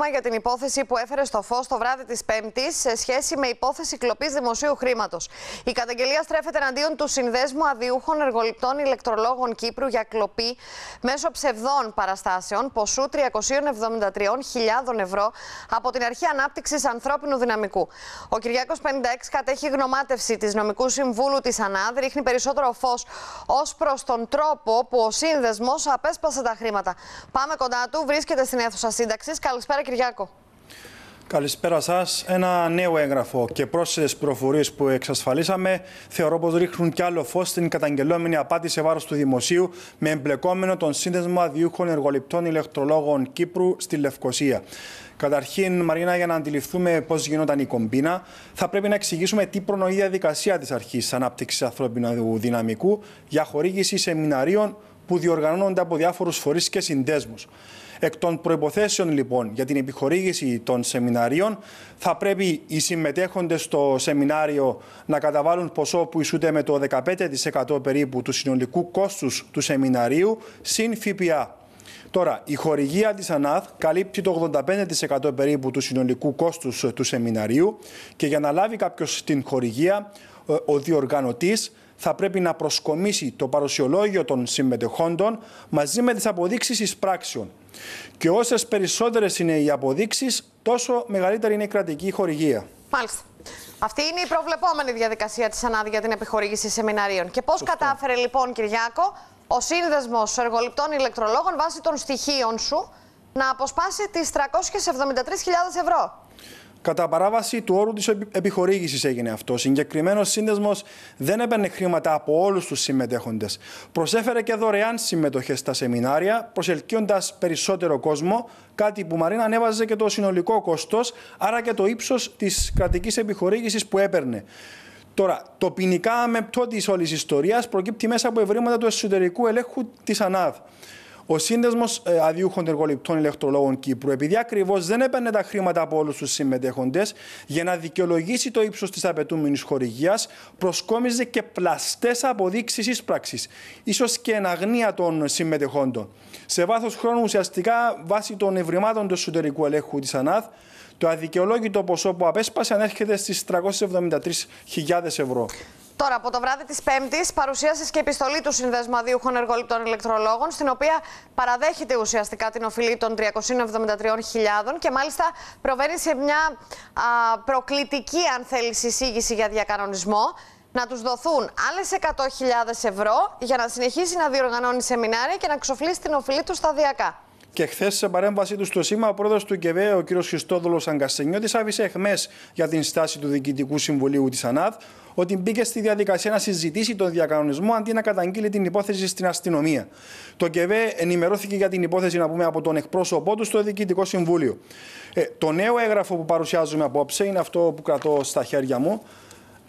δείγμα για την υπόθεση που έφερε στο φως το βράδυ της Πέμπτης σε σχέση με υπόθεση κλοπής δημοσίου χρήματος. Η καταγγελία στρέφεται εναντίον του Συνδέσμου Αδιούχων Εργοληπτών Ηλεκτρολόγων Κύπρου για κλοπή μέσω ψευδών παραστάσεων ποσού 373.000 ευρώ από την Αρχή Ανάπτυξης Ανθρώπινου Δυναμικού. Ο Κυριάκος 56 κατέχει γνωμάτευση της νομικού συμβούλου της ΑΝΑΔ, ρίχνει περισσότερο φως ως προς τον τρόπο που ο Σύνδεσμος απέσπασε τα χρήματα. Πάμε κοντά του, βρίσκεται στην αίθουσα σύνταξης. Καλησπέρα, Καλησπέρα σας. Ένα νέο έγγραφο και πρόσθετες προφορίε που εξασφαλίσαμε θεωρώ πως ρίχνουν κι άλλο φως στην καταγγελόμενη απάτη σε βάρος του δημοσίου με εμπλεκόμενο τον σύνδεσμο αδιούχων εργοληπτών ηλεκτρολόγων Κύπρου στη Λευκοσία. Καταρχήν, Μαρίνα, για να αντιληφθούμε πώς γινόταν η κομπίνα, θα πρέπει να εξηγήσουμε τι προνοεί διαδικασία της αρχής ανάπτυξης ανθρώπινου δυναμικού για χορήγηση σεμιναρίων που διοργανώνονται από διάφορους φορείς και συνδέσμους. Εκ των προποθέσεων λοιπόν για την επιχορήγηση των σεμιναρίων θα πρέπει οι συμμετέχοντες στο σεμινάριο να καταβάλουν ποσό που ισούται με το 15% περίπου του συνολικού κόστους του σεμιναρίου συν ΦΠΑ. Τώρα, η χορηγία της ΑΝΑΘ καλύπτει το 85% περίπου του συνολικού κόστους ε, του σεμιναρίου και για να λάβει κάποιος την χορηγία, ε, ο διοργανωτής θα πρέπει να προσκομίσει το παρουσιολόγιο των συμμετεχόντων μαζί με τις αποδείξεις πράξεων. Και όσες περισσότερες είναι οι αποδείξεις, τόσο μεγαλύτερη είναι η κρατική χορηγία. Μάλιστα. Αυτή είναι η προβλεπόμενη διαδικασία της ανάδειας για την επιχορήγηση σεμιναρίων. Και πώς κατάφερε λοιπόν Κυριάκο ο σύνδεσμος εργοληπτών ηλεκτρολόγων βάσει των στοιχείων σου να αποσπάσει τις 373.000 ευρώ. Κατά παράβαση του όρου της επιχορήγησης έγινε αυτό. Συγκεκριμένος σύνδεσμος δεν έπαιρνε χρήματα από όλους τους συμμετέχοντες. Προσέφερε και δωρεάν συμμετοχές στα σεμινάρια, προσελκύοντας περισσότερο κόσμο, κάτι που Μαρίνα ανέβαζε και το συνολικό κόστος, άρα και το ύψος της κρατικής επιχορήγησης που έπαιρνε. Τώρα, το ποινικά αμεπτό της όλης ιστορίας προκύπτει μέσα από ευρήματα του εσωτερικού ελέγχου της ΑΝΑΔ. Ο σύνδεσμος ε, αδειούχων εργοληπτών ηλεκτρολόγων Κύπρου, επειδή ακριβώς δεν έπαιρνε τα χρήματα από όλους τους συμμετέχοντες, για να δικαιολογήσει το ύψος της απαιτούμενης χορηγίας, προσκόμιζε και πλαστές αποδείξεις ίσπραξη, ίσως και εν αγνία των συμμετεχόντων. Σε βάθος χρόνου, ουσιαστικά βάσει των ευρημάτων του εσωτερικού ελέγχου της ΑΝΑΔ, το αδικαιολόγητο ποσό που απέσπασε ανέρχεται στις 373.000 ευρώ. Τώρα, από το βράδυ της Πέμπτης, παρουσίασες και επιστολή του Συνδέσμου Αδίουχων Εργολήπτων Ελεκτρολόγων, στην οποία παραδέχεται ουσιαστικά την οφειλή των 373.000 και μάλιστα προβαίνει σε μια προκλητική, αν θέλεις, εισήγηση για διακανονισμό. Να τους δοθούν άλλες 100.000 ευρώ για να συνεχίσει να διοργανώνει σεμινάρια και να ξοφλήσει την οφειλή του σταδιακά. Και χθες, σε παρέμβασή του στο ΣΥΜΑ, ο πρόεδρος του ΚΕΒΕ, ο κ. Χριστόδουλο Αγκαστενιώτη, άφησε εχμές για την στάση του Διοικητικού Συμβουλίου της ΑΝΑΔ ότι μπήκε στη διαδικασία να συζητήσει τον διακανονισμό αντί να καταγγείλει την υπόθεση στην αστυνομία. Το ΚΕΒΕ ενημερώθηκε για την υπόθεση να πούμε, από τον εκπρόσωπό του στο Διοικητικό Συμβούλιο. Ε, το νέο έγγραφο που παρουσιάζουμε απόψε είναι αυτό που κρατώ στα χέρια μου.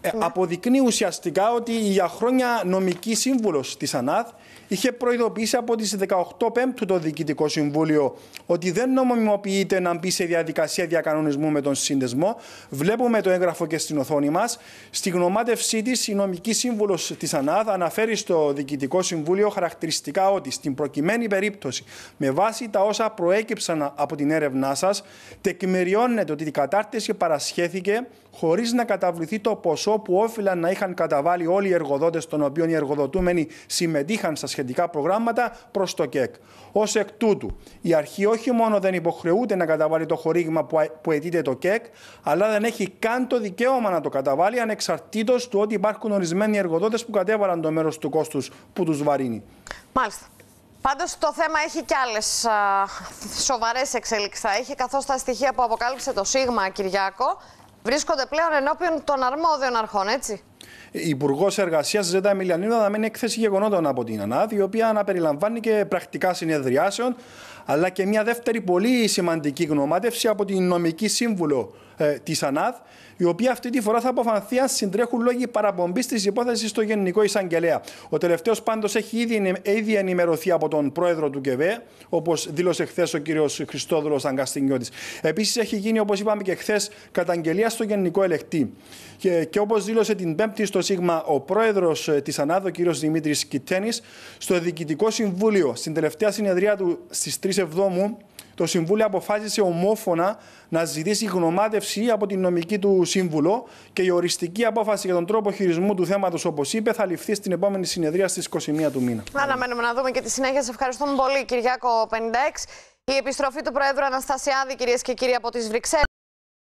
Ε, αποδεικνύει ουσιαστικά ότι για χρόνια νομική σύμβουλος της ΑΝΑΘ είχε προειδοποιήσει από τις 18 Πέμπτου το Διοικητικό Συμβούλιο ότι δεν νομιμοποιείται να μπει σε διαδικασία διακανονισμού με τον σύνδεσμο. Βλέπουμε το έγγραφο και στην οθόνη μας. Στη γνωμάτευσή της, η νομική σύμβουλος της ΑΝΑΔ αναφέρει στο Διοικητικό Συμβούλιο χαρακτηριστικά ότι στην προκειμένη περίπτωση, με βάση τα όσα προέκυψαν από την έρευνά σας, τεκμηριώνεται ότι η κατάρτιση παρασχέθηκε χωρίς να καταβληθεί το ποσό που όφυλαν να είχαν καταβάλει όλοι οι εργοδότες, των οποίων οι εργοδοτούμενοι συμμετείχαν στα σχετικά προγράμματα, προς το ΚΕΚ. Ως εκ τούτου, η αρχή όχι μόνο δεν υποχρεούται να καταβάλει το χορήγημα που αιτείται το ΚΕΚ, αλλά δεν έχει καν το δικαίωμα να το καταβάλει ανεξαρτήτως του ότι υπάρχουν ορισμένοι εργοδότες που κατέβαλαν το μέρος του κόστους που τους βαρύνει. Μάλιστα. Πάντως το θέμα έχει και άλλε σοβαρές εξέλιξει θα έχει, καθώς τα στοιχεία που αποκάλυψε το Σίγμα Κυριάκο βρίσκονται πλέον ενώπιον των αρμόδιων αρχών, έτσι. Υπουργός Εργασίας Ζέτα Μιλιανίδα να μείνει έκθεση γεγονότων από την ΑΝΑΔ, η οποία αναπεριλαμβάνει και πρακτικά συνεδριάσεων, αλλά και μια δεύτερη πολύ σημαντική γνωμάτευση από την νομική σύμβουλο ε, της ΑΝΑΔ, η οποία αυτή τη φορά θα αποφανθεί αν συντρέχουν λόγοι παραπομπής της υπόθεσης στο Γενικό Εισαγγελέα. Ο τελευταίος πάντως έχει ήδη, ήδη ενημερωθεί από τον πρόεδρο του ΚΕΒΕ, όπως δήλωσε χθες ο κ. Χριστόδουλος Αγκαστινιώτης. Επίσης έχει γίνει, όπως είπαμε και χθες, καταγγελία στο Γενικό Ελεκτή. Και, και όπως δήλωσε την 5 στο ΣΥΓΜΑ ο πρόεδρος ε, της ΑΝΑΔΟ, κ. Δημήτρη Κιτσένη, στο Διοικητικό Συμβούλιο. Στην τελευταία συνεδρία του στις 3 Εβδόμου, το Συμβούλιο αποφάσισε ομόφωνα να ζητήσει γνωμάτευση από την νομική του Σύμβουλο και η οριστική απόφαση για τον τρόπο χειρισμού του θέματος, όπως είπε, θα ληφθεί στην επόμενη συνεδρία στις 21 του μήνα. Αναμένουμε να δούμε και τη συνέχεια. Σε ευχαριστούμε πολύ, Κυριάκο 56. Η επιστροφή του Προέδρου Αναστασιάδη, κυρίες και κύριοι, από τις Βρυξέλλες.